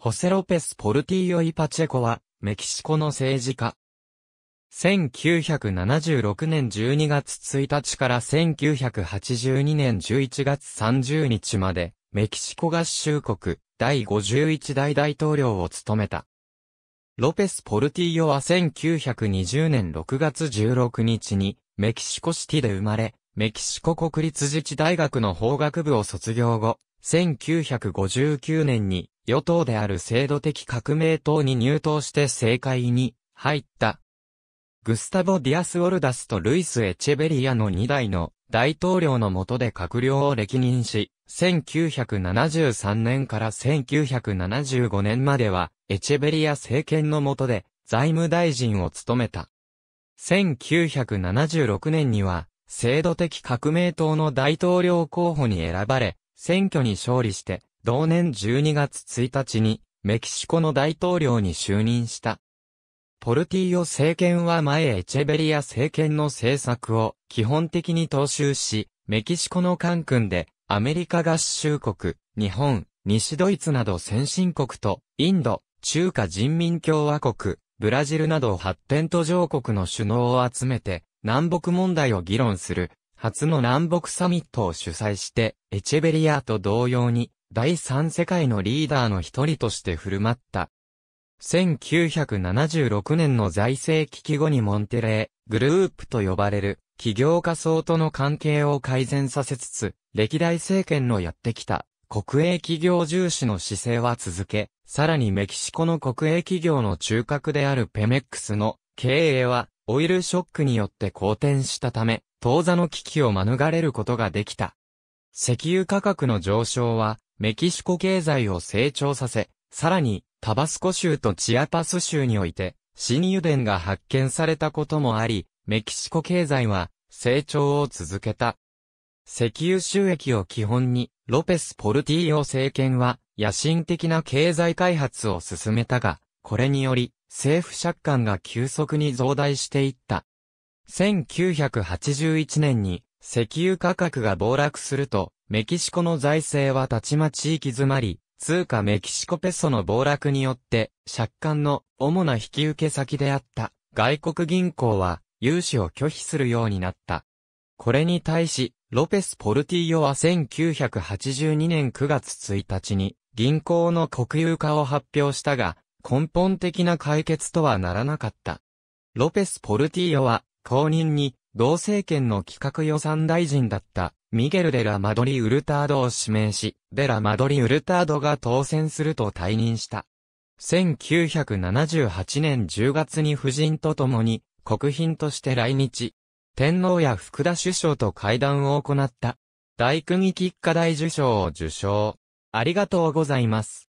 ホセロペス・ポルティーヨイ・パチェコは、メキシコの政治家。1976年12月1日から1982年11月30日まで、メキシコ合衆国第51代大統領を務めた。ロペス・ポルティーヨは1920年6月16日に、メキシコシティで生まれ、メキシコ国立自治大学の法学部を卒業後、1959年に与党である制度的革命党に入党して政界に入った。グスタボ・ディアス・オルダスとルイス・エチェベリアの2代の大統領の下で閣僚を歴任し、1973年から1975年までは、エチェベリア政権の下で財務大臣を務めた。1976年には、制度的革命党の大統領候補に選ばれ、選挙に勝利して、同年12月1日に、メキシコの大統領に就任した。ポルティーヨ政権は前エチェベリア政権の政策を基本的に踏襲し、メキシコのカンクンでアメリカ合衆国、日本、西ドイツなど先進国とインド、中華人民共和国、ブラジルなど発展途上国の首脳を集めて南北問題を議論する初の南北サミットを主催して、エチェベリアと同様に、第三世界のリーダーの一人として振る舞った。1976年の財政危機後にモンテレー、グループと呼ばれる、企業家層との関係を改善させつつ、歴代政権のやってきた、国営企業重視の姿勢は続け、さらにメキシコの国営企業の中核であるペメックスの経営は、オイルショックによって好転したため、当座の危機を免れることができた。石油価格の上昇は、メキシコ経済を成長させ、さらに、タバスコ州とチアパス州において、新油田が発見されたこともあり、メキシコ経済は、成長を続けた。石油収益を基本に、ロペス・ポルティーオ政権は、野心的な経済開発を進めたが、これにより、政府借款が急速に増大していった。1981年に石油価格が暴落すると、メキシコの財政はたちまち行き詰まり、通貨メキシコペソの暴落によって、借款の主な引き受け先であった外国銀行は融資を拒否するようになった。これに対し、ロペス・ポルティーヨは1982年9月1日に銀行の国有化を発表したが、根本的な解決とはならなかった。ロペス・ポルティーヨは後任に、同政権の企画予算大臣だった、ミゲル・デラ・マドリ・ウルタードを指名し、デラ・マドリ・ウルタードが当選すると退任した。1978年10月に夫人と共に、国賓として来日。天皇や福田首相と会談を行った。大国喫下大受賞を受賞。ありがとうございます。